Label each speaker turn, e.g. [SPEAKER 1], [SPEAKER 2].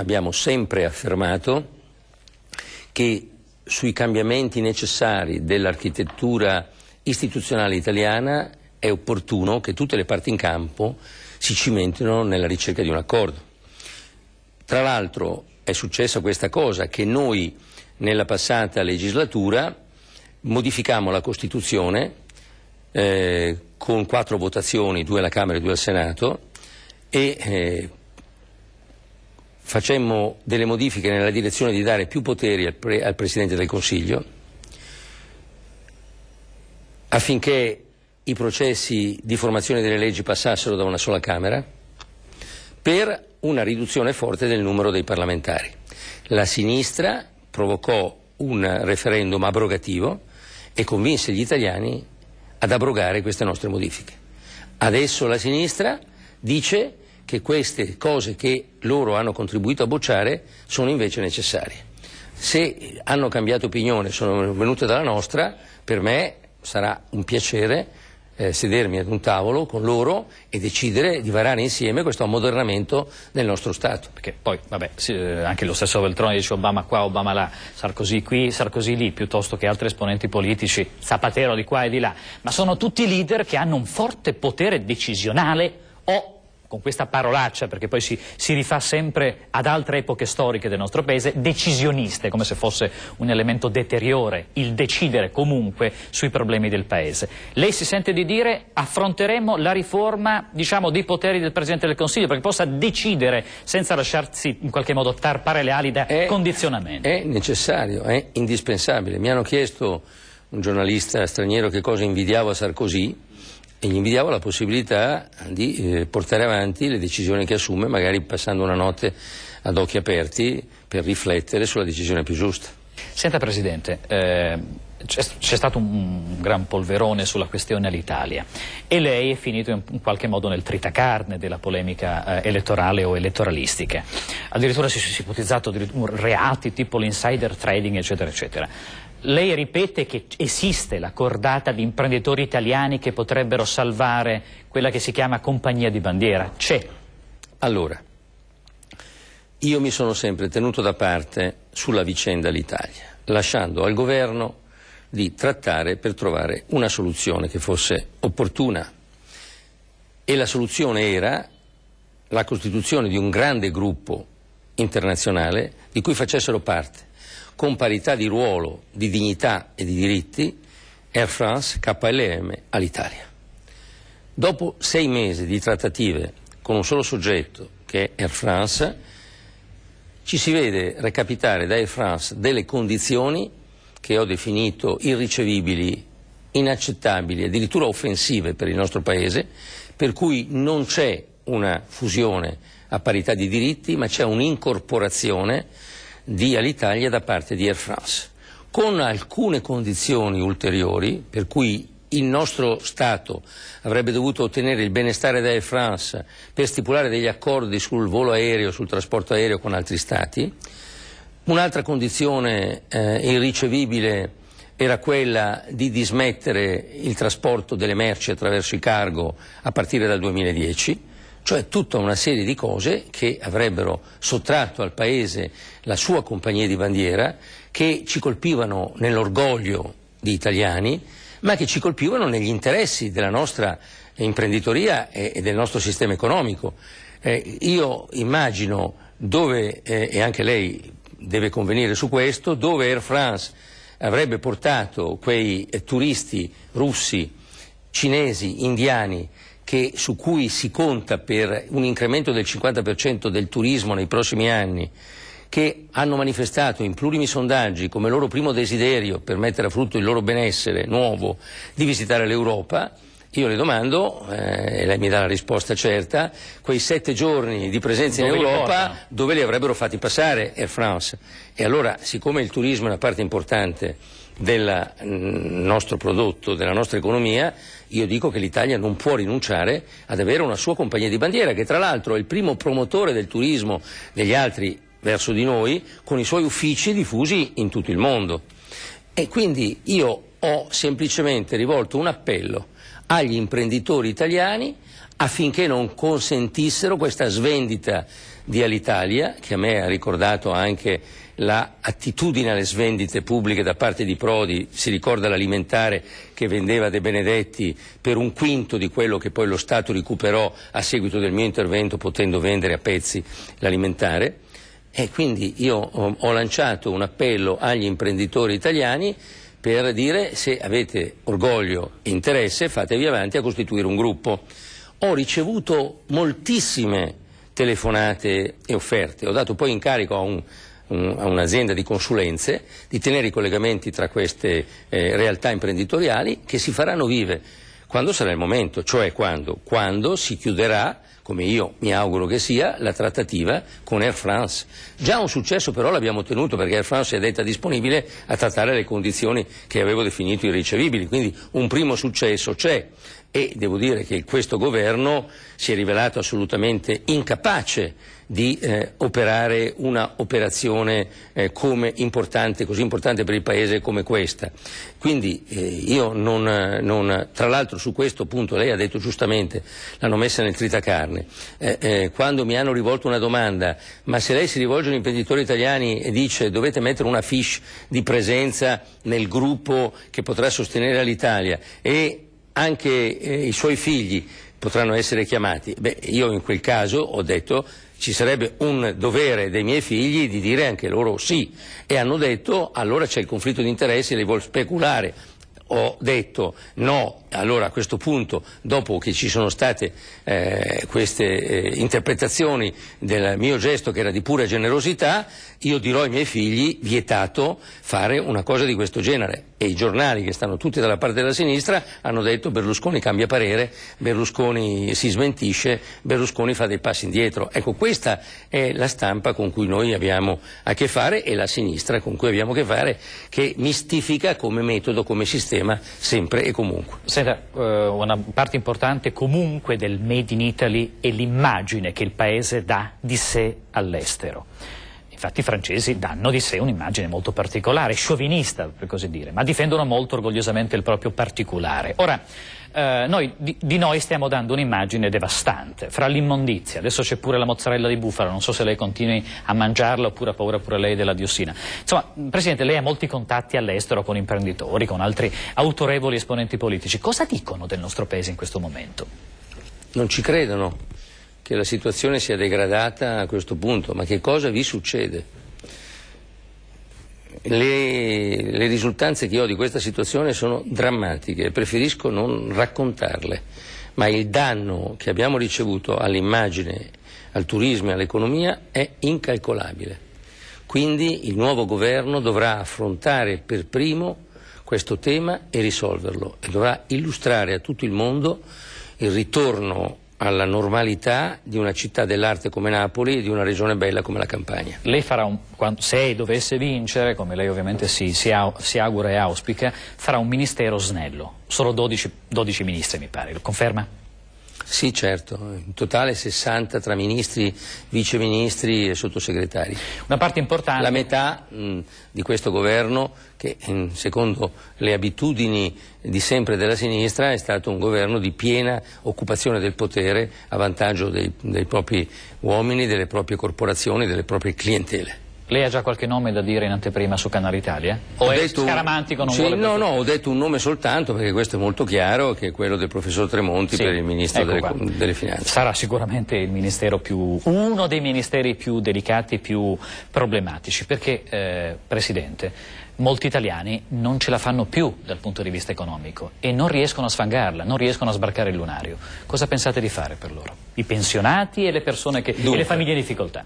[SPEAKER 1] abbiamo sempre affermato che sui cambiamenti necessari dell'architettura istituzionale italiana è opportuno che tutte le parti in campo si cimentino nella ricerca di un accordo. Tra l'altro è successa questa cosa che noi nella passata legislatura modificammo la Costituzione eh, con quattro votazioni, due alla Camera e due al Senato, e eh, facemmo delle modifiche nella direzione di dare più poteri al, pre al Presidente del Consiglio affinché i processi di formazione delle leggi passassero da una sola Camera per una riduzione forte del numero dei parlamentari. La sinistra provocò un referendum abrogativo e convinse gli italiani ad abrogare queste nostre modifiche. Adesso la sinistra dice che queste cose che loro hanno contribuito a bocciare sono invece necessarie. Se hanno cambiato opinione, e sono venute dalla nostra, per me sarà un piacere eh, sedermi ad un tavolo con loro e decidere di varare insieme questo ammodernamento del nostro Stato. Perché
[SPEAKER 2] poi, vabbè, sì, eh, anche lo stesso Veltroni dice Obama qua, Obama là, Sarkozy qui, Sarkozy lì, piuttosto che altri esponenti politici, Zapatero di qua e di là, ma sono tutti leader che hanno un forte potere decisionale o con questa parolaccia, perché poi si, si, rifà sempre ad altre epoche storiche del nostro paese, decisioniste, come se fosse un elemento deteriore, il decidere comunque sui problemi del paese. Lei si sente di dire affronteremo la riforma diciamo, dei poteri del Presidente del Consiglio, perché possa decidere senza lasciarsi in qualche modo tarpare le ali da è, condizionamento.
[SPEAKER 1] È necessario, è indispensabile. Mi hanno chiesto un giornalista straniero che cosa invidiavo a Sarkozy, e gli invidiavo la possibilità di eh, portare avanti le decisioni che assume, magari passando una notte ad occhi aperti per riflettere sulla decisione più giusta.
[SPEAKER 2] Senta Presidente, eh, c'è, stato un gran polverone sulla questione all'Italia e lei è finito in, qualche modo nel tritacarne della polemica eh, elettorale o elettoralistica. Addirittura si è ipotizzato reati tipo l'insider trading, eccetera, eccetera. Lei ripete che esiste la cordata di imprenditori italiani che potrebbero salvare quella che si chiama compagnia di bandiera. C'è. Allora,
[SPEAKER 1] io mi sono sempre tenuto da parte sulla vicenda l'Italia, lasciando al governo di trattare per trovare una soluzione che fosse opportuna. E la soluzione era la costituzione di un grande gruppo internazionale di cui facessero parte con parità di ruolo, di dignità e di diritti Air France, KLM all'Italia. Dopo sei mesi di trattative con un solo soggetto, che è Air France, ci si vede recapitare da Air France delle condizioni che ho definito irricevibili, inaccettabili, addirittura offensive per il nostro Paese, per cui non c'è una fusione a parità di diritti, ma c'è un'incorporazione di Alitalia da parte di Air France, con alcune condizioni ulteriori, per cui il nostro Stato avrebbe dovuto ottenere il benestare da Air France per stipulare degli accordi sul volo aereo, sul trasporto aereo con altri Stati. Un'altra condizione eh, irricevibile era quella di dismettere il trasporto delle merci attraverso i cargo a partire dal 2010 cioè tutta una serie di cose che avrebbero sottratto al Paese la sua compagnia di bandiera, che ci colpivano nell'orgoglio di italiani, ma che ci colpivano negli interessi della nostra imprenditoria e, del nostro sistema economico. Eh, io immagino dove, eh, e anche lei deve convenire su questo, dove Air France avrebbe portato quei eh, turisti russi, cinesi, indiani che, su cui si conta per un incremento del 50% del turismo nei prossimi anni, che hanno manifestato in plurimi sondaggi come loro primo desiderio per mettere a frutto il loro benessere nuovo di visitare l'Europa, io le domando, eh, e lei mi dà la risposta certa, quei sette giorni di presenza dove in Europa dove li avrebbero fatti passare Air France? E allora, siccome il turismo è una parte importante del nostro prodotto, della nostra economia, io dico che l'Italia non può rinunciare ad avere una sua compagnia di bandiera, che tra l'altro è il primo promotore del turismo degli altri verso di noi, con i suoi uffici diffusi in tutto il mondo. E quindi io ho semplicemente rivolto un appello agli imprenditori italiani affinché non consentissero questa svendita di Alitalia, che a me ha ricordato anche l'attitudine la alle svendite pubbliche da parte di Prodi, si ricorda l'alimentare che vendeva De Benedetti per un quinto di quello che poi lo Stato recuperò a seguito del mio intervento potendo vendere a pezzi l'alimentare. E quindi io ho lanciato un appello agli imprenditori italiani per dire se avete orgoglio e interesse fatevi avanti a costituire un gruppo. Ho ricevuto moltissime telefonate e offerte, ho dato poi incarico a un a un'azienda di consulenze, di tenere i collegamenti tra queste eh, realtà imprenditoriali che si faranno vive quando sarà il momento, cioè quando, quando si chiuderà come io mi auguro che sia, la trattativa con Air France. Già un successo però l'abbiamo ottenuto perché Air France si è detta disponibile a trattare le condizioni che avevo definito irricevibili, quindi un primo successo c'è e devo dire che questo governo si è rivelato assolutamente incapace di eh, operare una operazione eh, importante, così importante per il Paese come questa. Quindi eh, io non, non, tra l'altro su questo punto lei ha detto giustamente, l'hanno messa nel tritacarne, eh, eh, quando mi hanno rivolto una domanda, ma se lei si rivolge agli imprenditori italiani e dice dovete mettere una fiche di presenza nel gruppo che potrà sostenere l'Italia e anche eh, i suoi figli potranno essere chiamati. Beh, io in quel caso ho detto ci sarebbe un dovere dei miei figli di dire anche loro sì e hanno detto allora c'è il conflitto di interessi, lei vuole speculare. Ho detto no, allora a questo punto, dopo che ci sono state eh, queste eh, interpretazioni del mio gesto che era di pura generosità, io dirò ai miei figli vietato fare una cosa di questo genere. E i giornali che stanno tutti dalla parte della sinistra hanno detto Berlusconi cambia parere, Berlusconi si smentisce, Berlusconi fa dei passi indietro. Ecco, questa è la stampa con cui noi abbiamo a che fare e la sinistra con cui abbiamo a che fare che mistifica come metodo, come sistema sempre e comunque.
[SPEAKER 2] Sempre. Pineda, eh, una parte importante comunque del Made in Italy è l'immagine che il Paese dà di sé all'estero. Infatti i francesi danno di sé un'immagine molto particolare, sciovinista per così dire, ma difendono molto orgogliosamente il proprio particolare. Ora, eh, noi, di, di, noi stiamo dando un'immagine devastante, fra l'immondizia, adesso c'è pure la mozzarella di bufala, non so se lei continui a mangiarla oppure ha paura pure lei della diossina. Insomma, Presidente, lei ha molti contatti all'estero con imprenditori, con altri autorevoli esponenti politici, cosa dicono del nostro paese in questo momento?
[SPEAKER 1] Non ci credono che la situazione sia degradata a questo punto, ma che cosa vi succede? Le, le, risultanze che ho di questa situazione sono drammatiche, preferisco non raccontarle, ma il danno che abbiamo ricevuto all'immagine, al turismo e all'economia è incalcolabile. Quindi il nuovo governo dovrà affrontare per primo questo tema e risolverlo e dovrà illustrare a tutto il mondo il ritorno alla normalità di una città dell'arte come Napoli e di una regione bella come la
[SPEAKER 2] Campania. Lei farà un, se dovesse vincere, come lei ovviamente si, si, si augura e auspica, farà un ministero snello, solo 12, 12 ministri mi pare, lo conferma?
[SPEAKER 1] Sì, certo, in totale 60 tra ministri, viceministri e sottosegretari. Una
[SPEAKER 2] parte importante.
[SPEAKER 1] La metà mh, di questo governo, che secondo le abitudini di sempre della sinistra è stato un governo di piena occupazione del potere a vantaggio dei, dei propri uomini, delle proprie corporazioni, delle proprie clientele.
[SPEAKER 2] Lei ha già qualche nome da dire in anteprima su Canale Italia? O ho è detto, scaramantico? Non sì,
[SPEAKER 1] no, no, ho detto un nome soltanto perché questo è molto chiaro, che è quello del professor Tremonti sì, per il Ministro ecco
[SPEAKER 2] delle, delle, Finanze. Sarà sicuramente più, uno dei ministeri più delicati, e più problematici, perché, eh, Presidente, molti italiani non ce la fanno più dal punto di vista economico e non riescono a sfangarla, non riescono a sbarcare il lunario. Cosa pensate di fare per loro? I pensionati e le persone che, e le famiglie in difficoltà?